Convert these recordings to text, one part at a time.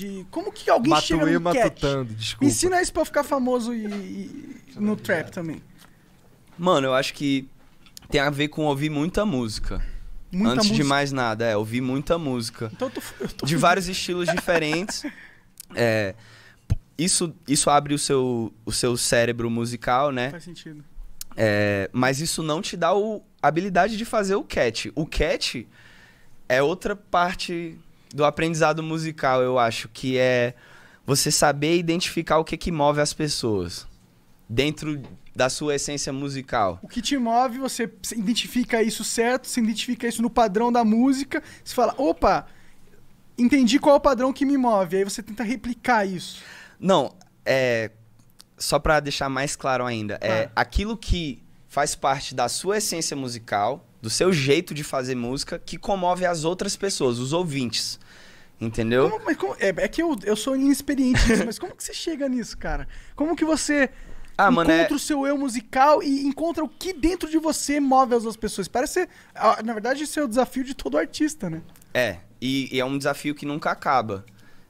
de como que alguém Matuê chega no matutando, cat? desculpa. Ensina isso pra ficar famoso e, e no tá trap também. Mano, eu acho que tem a ver com ouvir muita música. Muita Antes música. de mais nada, é, ouvir muita música. Então eu tô, eu tô... De vários estilos diferentes. É, isso, isso abre o seu, o seu cérebro musical, né? Faz sentido. É, mas isso não te dá a habilidade de fazer o cat. O cat é outra parte do aprendizado musical, eu acho, que é você saber identificar o que, que move as pessoas dentro da sua essência musical. O que te move, você identifica isso certo, você identifica isso no padrão da música, você fala, opa, entendi qual é o padrão que me move. Aí você tenta replicar isso. Não, é. Só para deixar mais claro ainda, é ah. é aquilo que faz parte da sua essência musical, do seu jeito de fazer música que comove as outras pessoas, os ouvintes. Entendeu? Como, mas como, é, é, que eu, eu sou inexperiente nisso, mas como que você chega nisso, cara? Como que você ah, encontra mano, é... o seu eu musical e encontra o que dentro de você move as outras pessoas? Parece ser, na verdade, isso é o desafio de todo artista, né? É, e, e é um desafio que nunca acaba.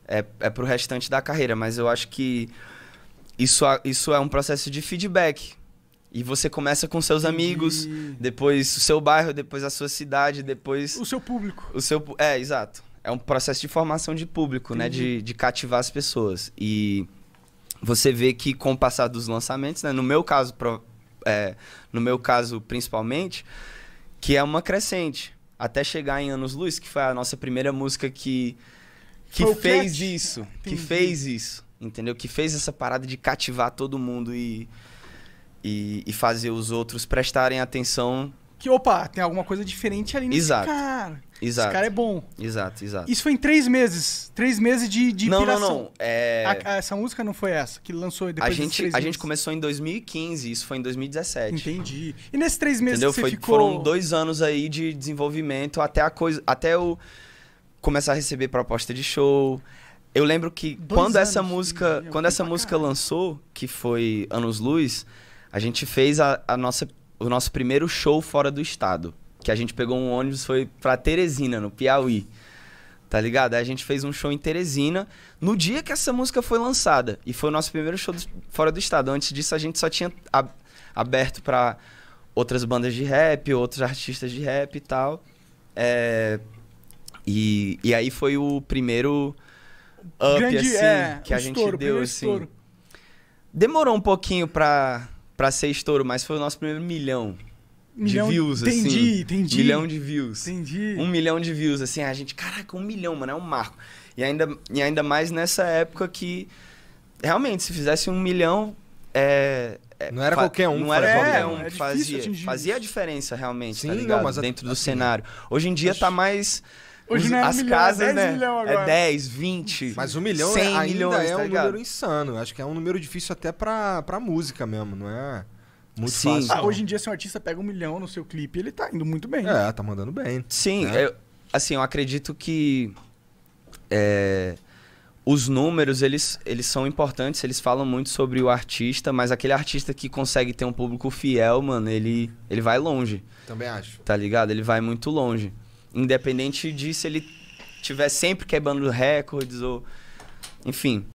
É, é pro restante da carreira, mas eu acho que isso, isso é um processo de feedback e você começa com seus amigos, e... Uhum. depois o seu bairro, depois a sua cidade, depois. O seu público. O seu. É, exato. É um processo de formação de público, Entendi. né? De, de cativar as pessoas. E você vê que com o passar dos lançamentos, né? No meu caso, pro... é, no meu caso principalmente, que é uma crescente. Até chegar em Anos Luz, que foi a nossa primeira música que, que fez isso. Entendi. Que fez isso. Entendeu? Que fez essa parada de cativar todo mundo e e, e fazer os outros prestarem atenção que, opa, tem alguma coisa diferente ali nesse exato, cara. Exato. Esse cara é bom. Exato, exato. Isso foi em três meses. Três meses de, de não, Não, não, é... essa música não foi essa que lançou depois a gente, A meses. gente começou em 2015, isso foi em 2017. Entendi. E nesses três meses Entendeu? Foi, ficou... Foram dois anos aí de desenvolvimento até a coisa... Até eu começar a receber proposta de show. Eu lembro que quando essa música, quando essa música lançou, que foi Anos Luz... A gente fez a, a nossa, o nosso primeiro show fora do estado. Que a gente pegou um ônibus, foi pra Teresina, no Piauí. Tá ligado? Aí a gente fez um show em Teresina no dia que essa música foi lançada. E foi o nosso primeiro show do, fora do estado. Antes disso, a gente só tinha ab, aberto pra outras bandas de rap, outros artistas de rap e tal. É, e, e aí foi o primeiro up, Grande, assim, é, que a gente estouro, deu, assim. Estouro. Demorou um pouquinho pra pra ser estouro, mas foi o nosso primeiro milhão. milhão de views, entendi, assim. Entendi, entendi. Milhão de views. Entendi. Um milhão de views, assim. A gente, caraca, um milhão, mano, é um marco. E ainda, e ainda mais nessa época que, realmente, se fizesse um milhão, é, é não era qualquer um, não era qualquer é, um é fazia. Fazia a diferença realmente, tá Sim, tá ligado? Não, mas Dentro a, do assim, cenário. Hoje em dia acho... tá mais Hoje não é as né? é é- é um milhão, casas, é 10 né? milhão agora. É 10, 20. Mas um milhão 100 ainda milhões, é um número insano. Acho que é um número difícil até pra, pra música mesmo, não é? Muito Sim. fácil. Ah, hoje em dia, se um artista pega um milhão no seu clipe, ele tá indo muito bem. É, tá mandando bem. Sim, né? eu, assim, eu acredito que. É, os números, eles, eles são importantes, eles falam muito sobre o artista, mas aquele artista que consegue ter um público fiel, mano, ele, ele vai longe. Também acho. Tá ligado? Ele vai muito longe. Independente de se ele tiver sempre quebrando recordes ou. Enfim.